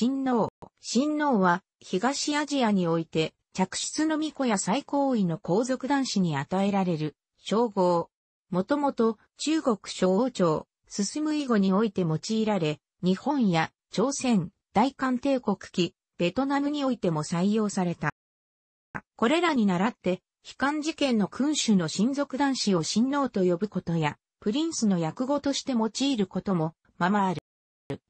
親王。親王は、東アジアにおいて、嫡出の巫女や最高位の皇族男子に与えられる、称号。もともと、中国小王朝、進む以後において用いられ、日本や、朝鮮、大韓帝国期、ベトナムにおいても採用された。これらに倣って、悲観事件の君主の親族男子を親王と呼ぶことや、プリンスの訳語として用いることも、ままある。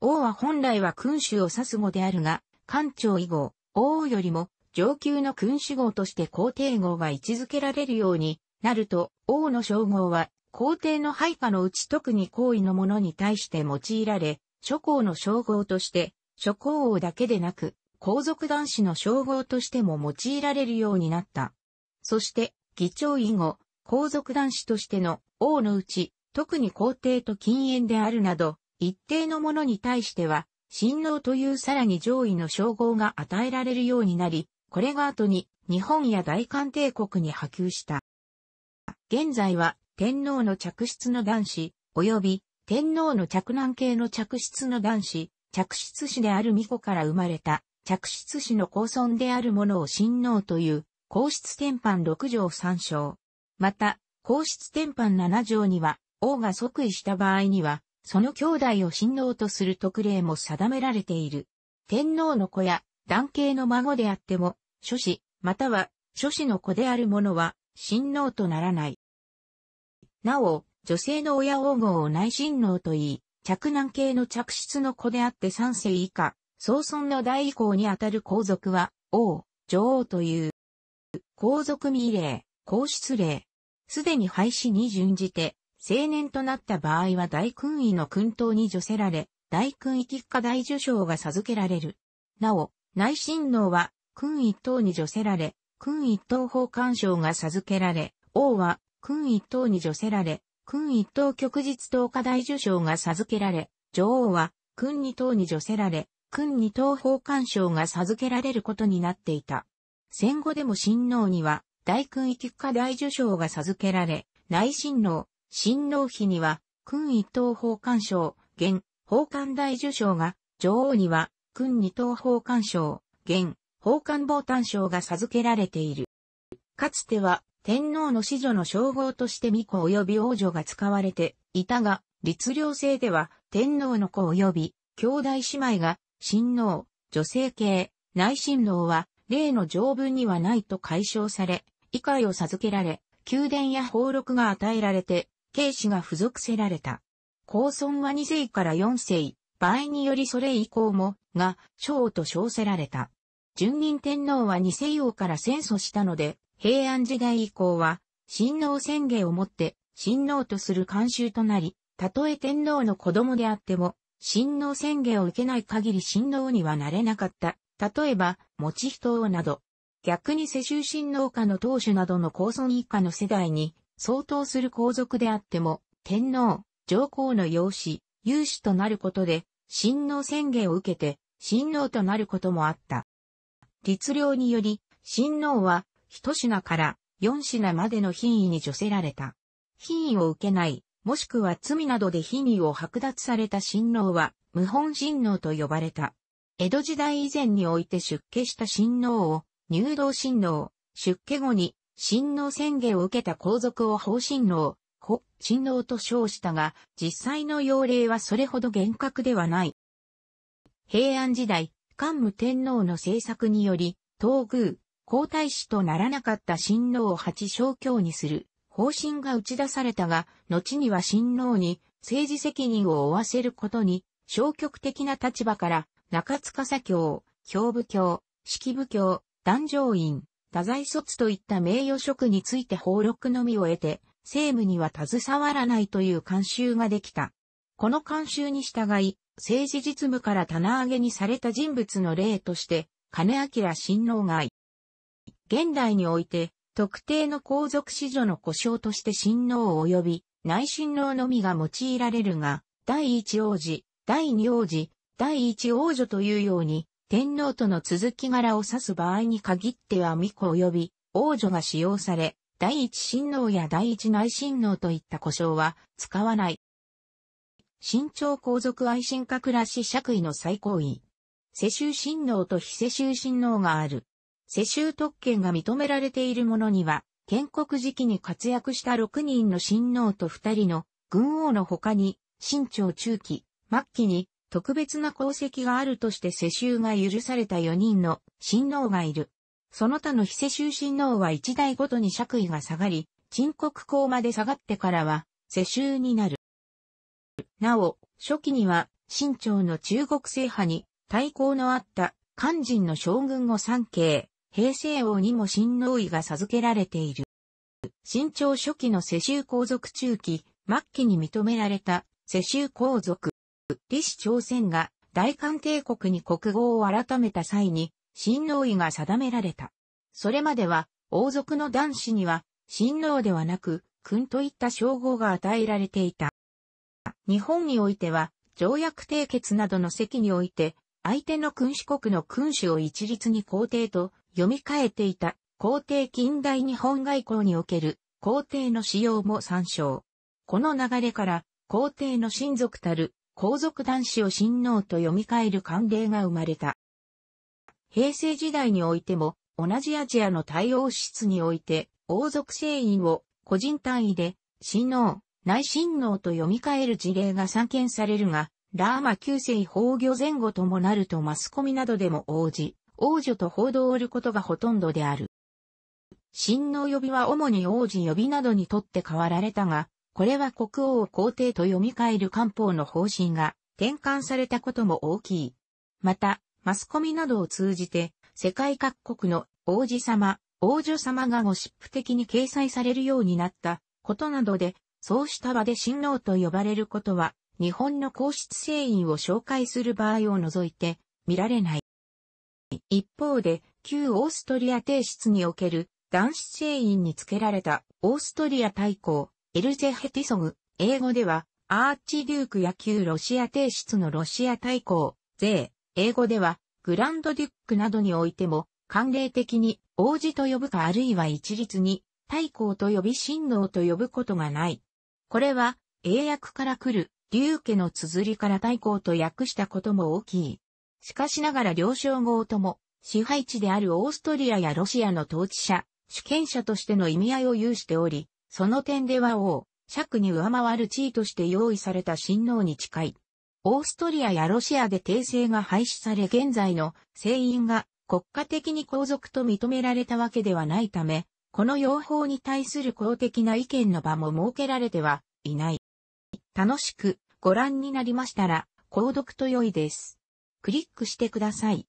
王は本来は君主を指す語であるが、官庁以後、王よりも上級の君主号として皇帝号が位置づけられるようになると、王の称号は皇帝の配下のうち特に皇位のものに対して用いられ、諸侯の称号として、諸侯王だけでなく、皇族男子の称号としても用いられるようになった。そして、議長以後、皇族男子としての王のうち、特に皇帝と禁煙であるなど、一定のものに対しては、親王というさらに上位の称号が与えられるようになり、これが後に日本や大韓帝国に波及した。現在は天皇の嫡出の男子、及び天皇の嫡男系の嫡出の男子、嫡出子である巫女から生まれた、嫡出子の子孫であるものを親王という、皇室天板6条3章。また、皇室天板7条には、王が即位した場合には、その兄弟を親王とする特例も定められている。天皇の子や、男系の孫であっても、諸子、または、諸子の子である者は、親王とならない。なお、女性の親王号を内親王と言い、嫡男系の嫡出の子であって三世以下、総尊の代以降にあたる皇族は、王、女王という。皇族未令、皇室令。すでに廃止に準じて、青年となった場合は大勲位の勲等に除せられ、大勲位菊花大受賞が授けられる。なお、内親王は、勲位等に除せられ、勲位等法官賞が授けられ、王は、勲位等に除せられ、勲位等旭日等科大受賞が授けられ、女王は、勲二等に除せられ、勲二等法官賞が授けられることになっていた。戦後でも親王には、大勲位菊花大受賞が授けられ、内親王、新郎妃には、君一等法官賞、現、法官大受賞が、女王には、君二等法官賞、現、法官防弾賞が授けられている。かつては、天皇の子女の称号として巫女及び王女が使われていたが、律令制では、天皇の子及び、兄弟姉妹が、親王、女性系、内親王は、例の条文にはないと解消され、以下を授けられ、宮殿や俸禄が与えられて兵士が付属せられた。高村は2世から4世、場合によりそれ以降も、が、昭と称せられた。順仁天皇は二世王から戦争したので、平安時代以降は、親王宣言をもって、親王とする慣習となり、たとえ天皇の子供であっても、親王宣言を受けない限り親王にはなれなかった。例えば、持人王など。逆に世襲親王家の当主などの高村一家の世代に、相当する皇族であっても、天皇、上皇の養子、有志となることで、親王宣言を受けて、親王となることもあった。律令により、親王は、一品から四品までの品位に除せられた。品位を受けない、もしくは罪などで品位を剥奪された親王は、無本親王と呼ばれた。江戸時代以前において出家した親王を、入道親王、出家後に親王宣言を受けた皇族を法親王、法親王と称したが、実際の要令はそれほど厳格ではない。平安時代、桓武天皇の政策により、東宮、皇太子とならなかった親王を八小教にする方針が打ち出されたが、後には親王に政治責任を負わせることに消極的な立場から中塚左教、兵部教、式部教、壇上院、太宰卒といった名誉職について法録のみを得て、政務には携わらないという慣習ができた。この慣習に従い、政治実務から棚上げにされた人物の例として、金明親王外。現代において、特定の皇族子女の故障として親王を及び内親王のみが用いられるが、第一王子、第二王子、第一王女というように、天皇との続き柄を指す場合に限っては巫女及び王女が使用され、第一親王や第一内親王といった呼称は使わない。新朝皇族愛家暮らし爵位の最高位。世襲親王と非世襲親王がある。世襲特権が認められている者には、建国時期に活躍した6人の親王と2人の軍王の他に、新朝中期、末期に特別な功績があるとして世襲が許された4人の親王がいる。その他の非世襲親王は1代ごとに爵位が下がり、陳国公まで下がってからは世襲になる。なお、初期には、新朝の中国制派に対抗のあった肝心の将軍を三景、平成王にも親王位が授けられている。新朝初期の世襲皇族中期、末期に認められた世襲皇族。李氏朝鮮が大韓帝国に国号を改めた際に、親王位が定められた。それまでは、王族の男子には、親王ではなく、君といった称号が与えられていた。日本においては、条約締結などの席において、相手の君主国の君主を一律に皇帝と読み替えていた皇帝近代日本外交における皇帝の使用も参照。この流れから皇帝の親族たる皇族男子を親王と読み替える慣例が生まれた。平成時代においても、同じアジアの対応室において、王族聖員を個人単位で、親王、内親王と読み替える事例が散見されるが、ラーマ9世崩御前後ともなるとマスコミなどでも応じ、王女と報道を売ることがほとんどである。親王呼びは主に王子呼びなどにとって変わられたが、これは国王を皇帝と読み替える官報の方針が転換されたことも大きい。また、マスコミなどを通じて、世界各国の王子様、王女様がゴシップ的に掲載されるようになったことなどで、そうした場で親王と呼ばれることは、日本の皇室聖員を紹介する場合を除いて、見られない。一方で、旧オーストリア帝室における男子聖員につけられたオーストリア大公、エルゼヘティソグ、英語では、アーチデューク野球ロシア帝室のロシア大公、税、英語では、グランドデュックなどにおいても、慣例的に王子と呼ぶかあるいは一律に大公と呼び親王と呼ぶことがない。これは英訳から来るュー家の綴りから大公と訳したことも大きい。しかしながら両称号とも支配地であるオーストリアやロシアの統治者、主権者としての意味合いを有しており、その点では王、尺に上回る地位として用意された親王に近い。オーストリアやロシアで訂正が廃止され現在の聖院が国家的に皇族と認められたわけではないため、この用法に対する公的な意見の場も設けられてはいない。楽しくご覧になりましたら、購読と良いです。クリックしてください。